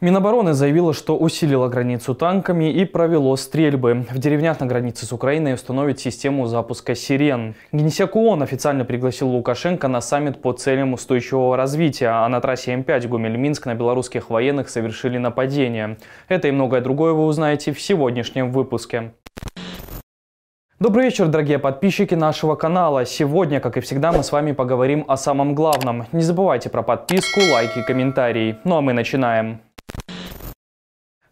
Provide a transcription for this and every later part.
Минобороны заявило, что усилило границу танками и провело стрельбы. В деревнях на границе с Украиной установит систему запуска сирен. Генсек ООН официально пригласил Лукашенко на саммит по целям устойчивого развития, а на трассе М5 Гумель-Минск на белорусских военных совершили нападение. Это и многое другое вы узнаете в сегодняшнем выпуске. Добрый вечер, дорогие подписчики нашего канала. Сегодня, как и всегда, мы с вами поговорим о самом главном. Не забывайте про подписку, лайки, комментарии. Ну а мы начинаем.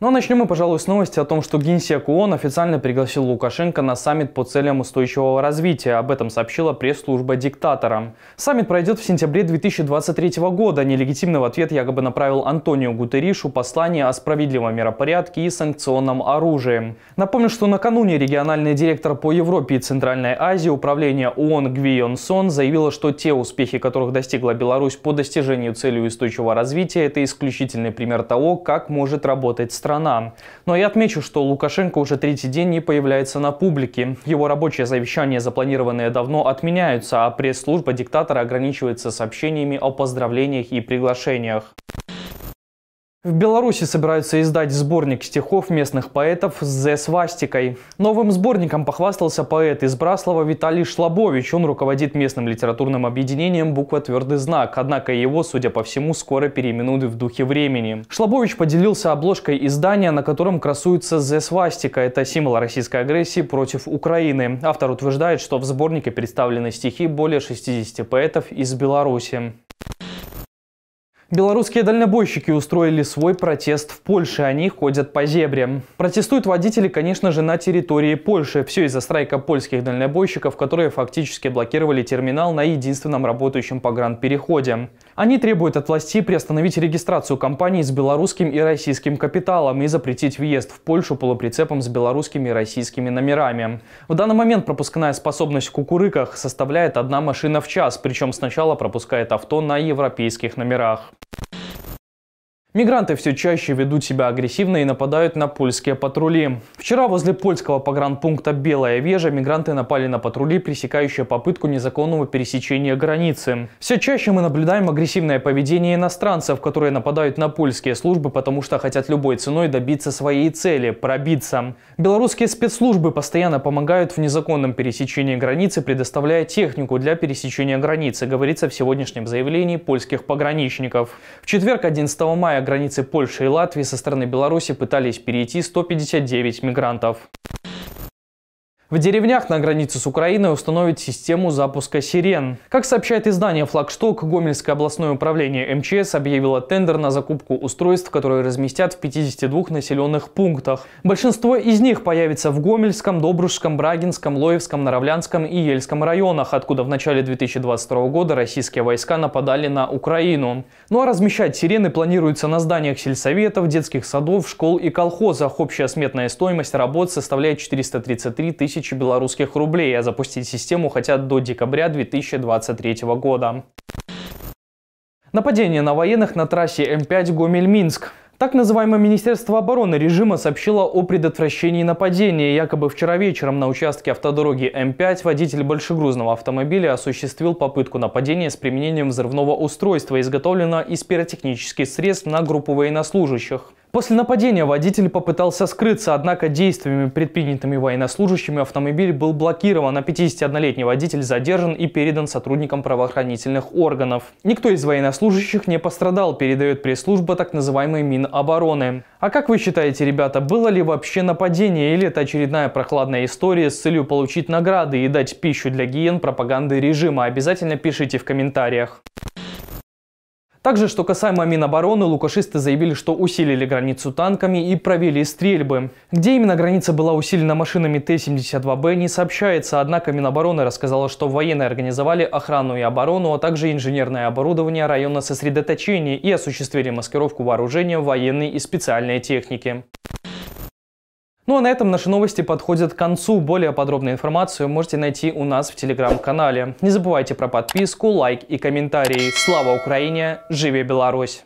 Но ну, а начнем мы, пожалуй, с новости о том, что Генсек ООН официально пригласил Лукашенко на саммит по целям устойчивого развития. Об этом сообщила пресс-служба диктатора. Саммит пройдет в сентябре 2023 года. Нелегитимный в ответ якобы направил Антонио Гутеришу послание о справедливом миропорядке и санкционном оружии. Напомню, что накануне региональный директор по Европе и Центральной Азии управления ООН Гви Сон заявила, что те успехи, которых достигла Беларусь по достижению цели устойчивого развития, это исключительный пример того, как может работать страна страна. Но я отмечу, что Лукашенко уже третий день не появляется на публике. Его рабочие завещания, запланированные давно, отменяются, а пресс-служба диктатора ограничивается сообщениями о поздравлениях и приглашениях. В Беларуси собираются издать сборник стихов местных поэтов с «Зе свастикой». Новым сборником похвастался поэт из Браслова Виталий Шлабович. Он руководит местным литературным объединением «Буква твердый знак», однако его, судя по всему, скоро переименуют в духе времени. Шлабович поделился обложкой издания, на котором красуется «Зе свастика». Это символ российской агрессии против Украины. Автор утверждает, что в сборнике представлены стихи более 60 поэтов из Беларуси. Белорусские дальнобойщики устроили свой протест в Польше. Они ходят по зебре. Протестуют водители, конечно же, на территории Польши. Все из-за страйка польских дальнобойщиков, которые фактически блокировали терминал на единственном работающем погранпереходе. Они требуют от власти приостановить регистрацию компаний с белорусским и российским капиталом и запретить въезд в Польшу полуприцепом с белорусскими и российскими номерами. В данный момент пропускная способность в кукурыках составляет одна машина в час, причем сначала пропускает авто на европейских номерах. Мигранты все чаще ведут себя агрессивно и нападают на польские патрули. Вчера возле польского погранпункта «Белая Вежа» мигранты напали на патрули, пресекающие попытку незаконного пересечения границы. Все чаще мы наблюдаем агрессивное поведение иностранцев, которые нападают на польские службы, потому что хотят любой ценой добиться своей цели – пробиться. Белорусские спецслужбы постоянно помогают в незаконном пересечении границы, предоставляя технику для пересечения границы, говорится в сегодняшнем заявлении польских пограничников. В четверг, 11 мая, границы Польши и Латвии со стороны Беларуси пытались перейти 159 мигрантов. В деревнях на границе с Украиной установят систему запуска сирен. Как сообщает издание «Флагшток», Гомельское областное управление МЧС объявило тендер на закупку устройств, которые разместят в 52 населенных пунктах. Большинство из них появится в Гомельском, Добрушском, Брагинском, Лоевском, Наровлянском и Ельском районах, откуда в начале 2022 года российские войска нападали на Украину. Ну а размещать сирены планируется на зданиях сельсоветов, детских садов, школ и колхозах. Общая сметная стоимость работ составляет 433 тысячи тысячу белорусских рублей, а запустить систему хотят до декабря 2023 года. Нападение на военных на трассе М5 Гомель-Минск. Так называемое Министерство обороны режима сообщило о предотвращении нападения. Якобы вчера вечером на участке автодороги М5 водитель большегрузного автомобиля осуществил попытку нападения с применением взрывного устройства, изготовленного из пиротехнических средств на группу военнослужащих. После нападения водитель попытался скрыться, однако действиями, предпринятыми военнослужащими, автомобиль был блокирован, а 51-летний водитель задержан и передан сотрудникам правоохранительных органов. Никто из военнослужащих не пострадал, передает пресс-служба так называемой Минобороны. А как вы считаете, ребята, было ли вообще нападение или это очередная прохладная история с целью получить награды и дать пищу для гиен пропаганды режима? Обязательно пишите в комментариях. Также, что касаемо Минобороны, лукашисты заявили, что усилили границу танками и провели стрельбы. Где именно граница была усилена машинами Т-72Б, не сообщается, однако Минобороны рассказала, что военные организовали охрану и оборону, а также инженерное оборудование района сосредоточения и осуществили маскировку вооружения военной и специальной техники. Ну а на этом наши новости подходят к концу. Более подробную информацию можете найти у нас в телеграм-канале. Не забывайте про подписку, лайк и комментарии. Слава Украине! Живи Беларусь!